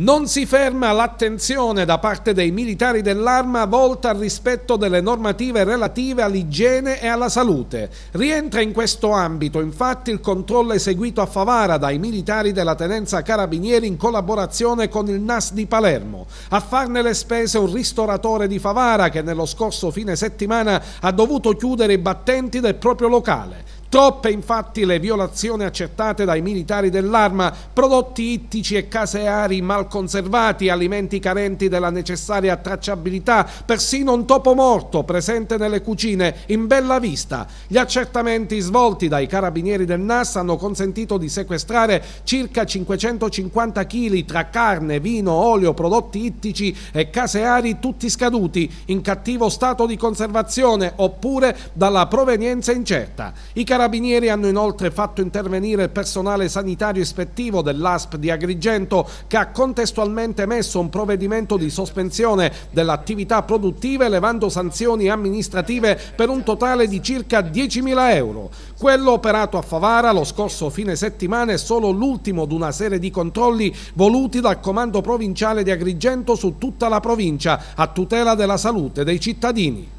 Non si ferma l'attenzione da parte dei militari dell'arma volta al rispetto delle normative relative all'igiene e alla salute. Rientra in questo ambito infatti il controllo eseguito a Favara dai militari della Tenenza Carabinieri in collaborazione con il NAS di Palermo. A farne le spese un ristoratore di Favara che nello scorso fine settimana ha dovuto chiudere i battenti del proprio locale. Troppe infatti le violazioni accertate dai militari dell'arma, prodotti ittici e caseari mal conservati, alimenti carenti della necessaria tracciabilità, persino un topo morto presente nelle cucine in bella vista. Gli accertamenti svolti dai carabinieri del NAS hanno consentito di sequestrare circa 550 kg tra carne, vino, olio, prodotti ittici e caseari tutti scaduti in cattivo stato di conservazione oppure dalla provenienza incerta. I carabinieri hanno inoltre fatto intervenire il personale sanitario ispettivo dell'ASP di Agrigento che ha contestualmente emesso un provvedimento di sospensione dell'attività produttiva elevando sanzioni amministrative per un totale di circa 10.000 euro. Quello operato a Favara lo scorso fine settimana è solo l'ultimo di una serie di controlli voluti dal Comando Provinciale di Agrigento su tutta la provincia a tutela della salute dei cittadini.